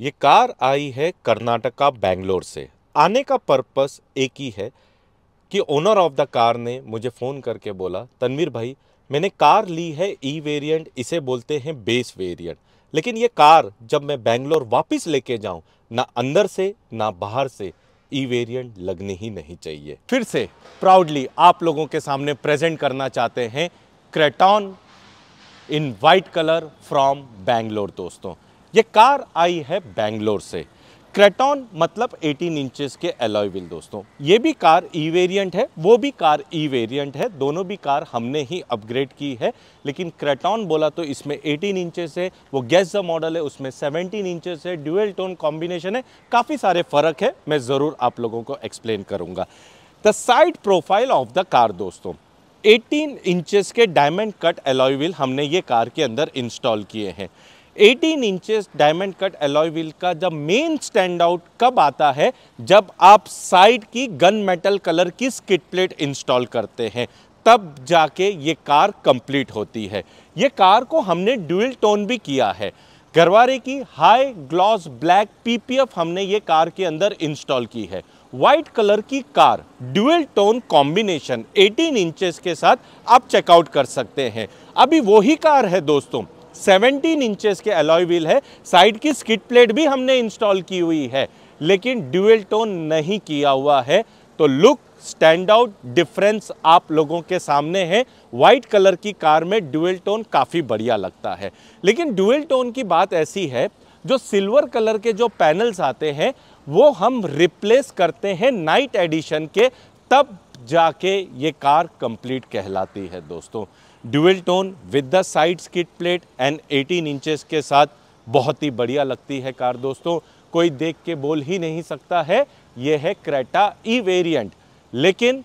ये कार आई है कर्नाटका बैंगलोर से आने का पर्पस एक ही है कि ओनर ऑफ द कार ने मुझे फ़ोन करके बोला तनवीर भाई मैंने कार ली है ई e वेरिएंट इसे बोलते हैं बेस वेरिएंट लेकिन ये कार जब मैं बैंगलोर वापस लेके जाऊं ना अंदर से ना बाहर से ई वेरिएंट लगने ही नहीं चाहिए फिर से प्राउडली आप लोगों के सामने प्रेजेंट करना चाहते हैं Creta in white colour from Bangalore दोस्तों ये कार आई है बेंगलोर से क्रेटॉन मतलब 18 इंचेस के एलॉय व्हील दोस्तों ये भी कार ई e वेरिएंट है वो भी कार ई e वेरिएंट है दोनों भी कार हमने ही अपग्रेड की है लेकिन क्रेटॉन बोला तो इसमें 18 इंचेस है वो गैस द मॉडल है उसमें 17 इंचेस है ड्यूएल टोन कॉम्बिनेशन है काफ़ी सारे फ़र्क है मैं ज़रूर आप लोगों को एक्सप्लेन करूँगा the side profile of the car दोस्तों 18 इंचेस के डायमंड कट एलॉय व्हील हमने ये कार के अंदर इंस्टॉल किए हैं 18 inches diamond cut alloy wheel का जब मेन स्टैंड आउट कब आता है जब आप साइड की गन मेटल कलर की स्किट प्लेट इंस्टॉल करते हैं तब जाके ये कार कंप्लीट होती है ये कार को हमने ड्यूल टोन भी किया है गरवारे की हाई ग्लॉस ब्लैक पीपीएफ हमने ये कार के अंदर इंस्टॉल की है वाइट कलर की car dual tone combination 18 inches के साथ आप चेकआउट कर सकते हैं अभी वही कार है दोस्तों 17 इंचेस के अलॉय व्हील है साइड की स्किट प्लेट भी हमने इंस्टॉल की हुई है लेकिन ड्यूएल टोन नहीं किया हुआ है तो लुक स्टैंड आउट डिफरेंस आप लोगों के सामने है वाइट कलर की कार में ड्यूएल टोन काफ़ी बढ़िया लगता है लेकिन ड्यूएल टोन की बात ऐसी है जो सिल्वर कलर के जो पैनल्स आते हैं वो हम रिप्लेस करते हैं नाइट एडिशन के तब जाके ये कार कंप्लीट कहलाती है दोस्तों dual tone with the side skirt plate and 18 inches के साथ बहुत ही बढ़िया लगती है कार दोस्तों कोई देख के बोल ही नहीं सकता है ये है क्रेटा ई वेरियंट लेकिन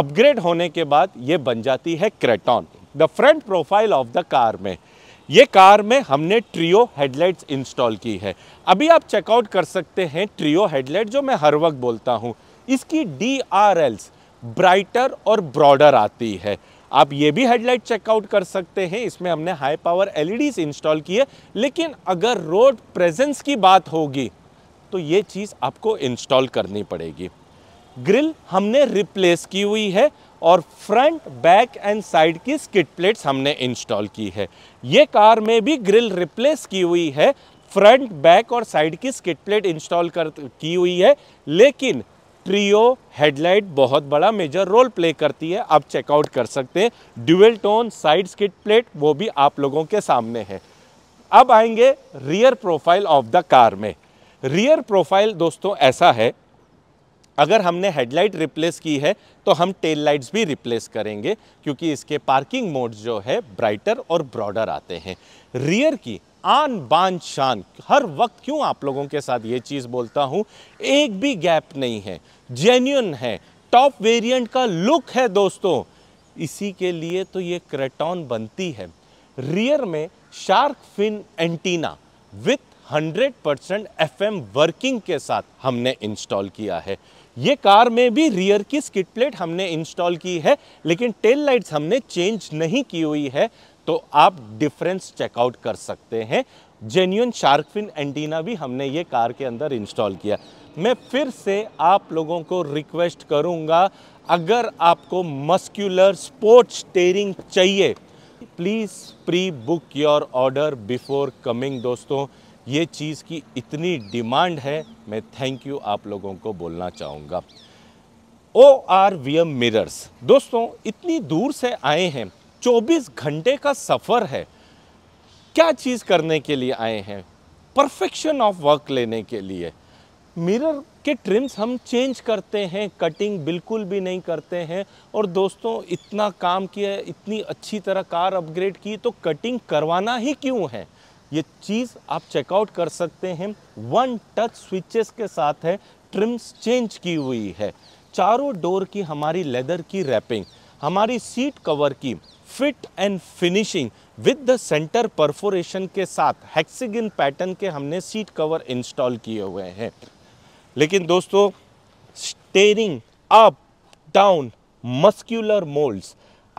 अपग्रेड होने के बाद ये बन जाती है क्रेटॉन the front profile of the car में ये कार में हमने ट्रियो हेडलाइट्स इंस्टॉल की है अभी आप चेकआउट कर सकते हैं ट्रियो हेडलाइट जो मैं हर वक्त बोलता हूँ इसकी डी ब्राइटर और ब्रॉडर आती है आप ये भी हेडलाइट चेकआउट कर सकते हैं इसमें हमने हाई पावर एलईडीज इंस्टॉल की है लेकिन अगर रोड प्रेजेंस की बात होगी तो ये चीज़ आपको इंस्टॉल करनी पड़ेगी ग्रिल हमने रिप्लेस की हुई है और फ्रंट बैक एंड साइड की स्किट प्लेट्स हमने इंस्टॉल की है ये कार में भी ग्रिल रिप्लेस की हुई है फ्रंट बैक और साइड की स्किट प्लेट इंस्टॉल कर की हुई है लेकिन ट्रियो हेडलाइट बहुत बड़ा मेजर रोल प्ले करती है आप चेकआउट कर सकते हैं dual tone side skirt plate वो भी आप लोगों के सामने है अब आएंगे rear profile of the car में रियर प्रोफाइल दोस्तों ऐसा है अगर हमने हेडलाइट रिप्लेस की है तो हम टेल लाइट्स भी रिप्लेस करेंगे क्योंकि इसके पार्किंग मोड्स जो है ब्राइटर और ब्रॉडर आते हैं रियर की आन बान शान हर वक्त क्यों आप लोगों के साथ ये चीज़ बोलता हूँ एक भी गैप नहीं है जेन्यून है टॉप वेरिएंट का लुक है दोस्तों इसी के लिए तो ये क्रेटॉन बनती है रियर में shark fin antenna with 100 percent F working के साथ हमने इंस्टॉल किया है ये कार में भी रियर की स्किट प्लेट हमने इंस्टॉल की है लेकिन टेल लाइट्स हमने चेंज नहीं की हुई है तो आप डिफरेंस चेकआउट कर सकते हैं जेन्यून शार्कफिन एंटीना भी हमने ये कार के अंदर इंस्टॉल किया मैं फिर से आप लोगों को रिक्वेस्ट करूँगा अगर आपको मस्क्यूलर स्पोर्ट्स टेरिंग चाहिए please pre book your order before coming दोस्तों ये चीज़ की इतनी डिमांड है मैं थैंक यू आप लोगों को बोलना चाहूँगा O R V M mirrors दोस्तों इतनी दूर से आए हैं 24 घंटे का सफ़र है क्या चीज़ करने के लिए आए हैं परफेक्शन ऑफ वर्क लेने के लिए मिरर के ट्रिम्स हम चेंज करते हैं कटिंग बिल्कुल भी नहीं करते हैं और दोस्तों इतना काम किया इतनी अच्छी तरह कार अपग्रेड की तो कटिंग करवाना ही क्यों है ये चीज़ आप चेकआउट कर सकते हैं वन टच स्विचेस के साथ है ट्रिम्स चेंज की हुई है चारों डोर की हमारी लेदर की रैपिंग हमारी सीट कवर की fit and finishing with the centre perforation के साथ हेक्सिगन पैटर्न के हमने सीट कवर इंस्टॉल किए हुए हैं लेकिन दोस्तों steering up down muscular moulds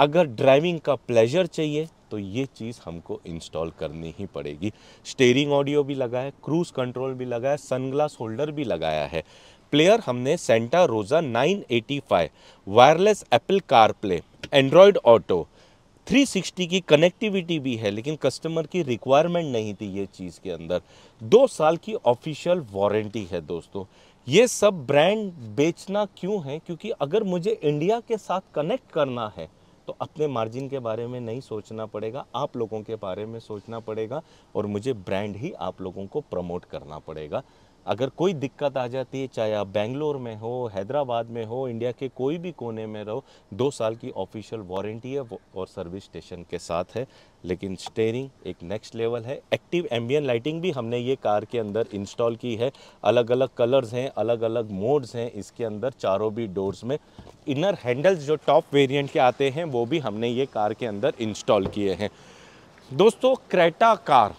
अगर ड्राइविंग का प्लेजर चाहिए तो ये चीज़ हमको इंस्टॉल करनी ही पड़ेगी स्टेयरिंग ऑडियो भी लगा है क्रूज़ कंट्रोल भी लगा है सनग्लास होल्डर भी लगाया है प्लेयर हमने Santa Rosa 985 wireless Apple car play Android auto 360 की कनेक्टिविटी भी है लेकिन कस्टमर की रिक्वायरमेंट नहीं थी ये चीज़ के अंदर दो साल की ऑफिशियल वारंटी है दोस्तों ये सब ब्रांड बेचना क्यों है क्योंकि अगर मुझे इंडिया के साथ कनेक्ट करना है तो अपने मार्जिन के बारे में नहीं सोचना पड़ेगा आप लोगों के बारे में सोचना पड़ेगा और मुझे ब्रांड ही आप लोगों को प्रमोट करना पड़ेगा अगर कोई दिक्कत आ जाती है चाहे आप बेंगलोर में हो हैदराबाद में हो इंडिया के कोई भी कोने में रहो दो साल की ऑफिशियल वारंटी है और सर्विस स्टेशन के साथ है लेकिन स्टेयरिंग एक नेक्स्ट लेवल है एक्टिव एम्बियन लाइटिंग भी हमने ये कार के अंदर इंस्टॉल की है अलग अलग कलर्स हैं अलग अलग मोड्स हैं इसके अंदर चारों भी डोर्स में इनर हैंडल्स जो टॉप वेरियंट के आते हैं वो भी हमने ये कार के अंदर इंस्टॉल किए हैं दोस्तों क्रेटा कार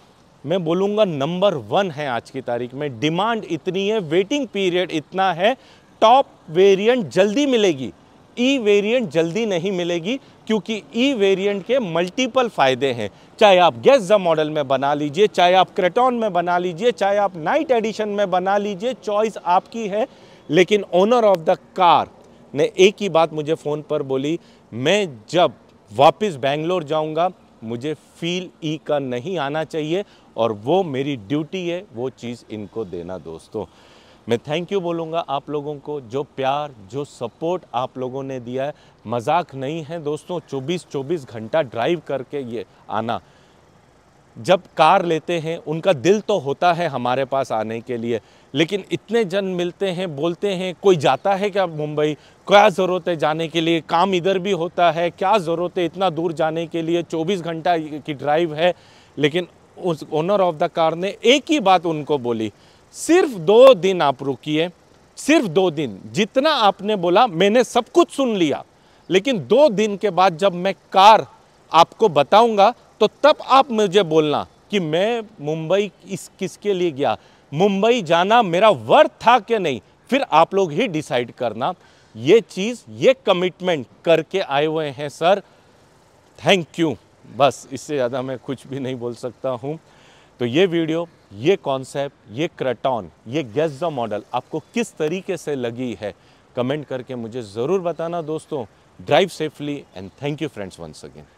मैं बोलूँगा नंबर वन है आज की तारीख में डिमांड इतनी है वेटिंग पीरियड इतना है टॉप वेरिएंट जल्दी मिलेगी ई वेरिएंट जल्दी नहीं मिलेगी क्योंकि ई वेरिएंट के मल्टीपल फ़ायदे हैं चाहे आप गैस मॉडल में बना लीजिए चाहे आप क्रेटॉन में बना लीजिए चाहे आप नाइट एडिशन में बना लीजिए चॉइस आपकी है लेकिन ओनर ऑफ द कार ने एक ही बात मुझे फ़ोन पर बोली मैं जब वापस बेंगलोर जाऊंगा मुझे फील ई का नहीं आना चाहिए और वो मेरी ड्यूटी है वो चीज़ इनको देना दोस्तों मैं थैंक यू बोलूँगा आप लोगों को जो प्यार जो सपोर्ट आप लोगों ने दिया है मजाक नहीं है दोस्तों 24-24 घंटा ड्राइव करके ये आना जब कार लेते हैं उनका दिल तो होता है हमारे पास आने के लिए लेकिन इतने जन मिलते हैं बोलते हैं कोई जाता है क्या मुंबई क्या ज़रूरत है जाने के लिए काम इधर भी होता है क्या ज़रूरत है इतना दूर जाने के लिए 24 घंटा की ड्राइव है लेकिन उस ओनर ऑफ द कार ने एक ही बात उनको बोली सिर्फ दो दिन आप रुकिए सिर्फ दो दिन जितना आपने बोला मैंने सब कुछ सुन लिया लेकिन दो दिन के बाद जब मैं कार आपको बताऊंगा तो तब आप मुझे बोलना कि मैं मुंबई इस किसके लिए गया मुंबई जाना मेरा वर्थ था कि नहीं फिर आप लोग ही डिसाइड करना ये चीज़ ये कमिटमेंट करके आए हुए हैं सर थैंक यू बस इससे ज़्यादा मैं कुछ भी नहीं बोल सकता हूँ तो ये वीडियो ये कॉन्सेप्ट ये क्रटॉन ये गैस द मॉडल आपको किस तरीके से लगी है कमेंट करके मुझे ज़रूर बताना दोस्तों drive safely and thank you friends once again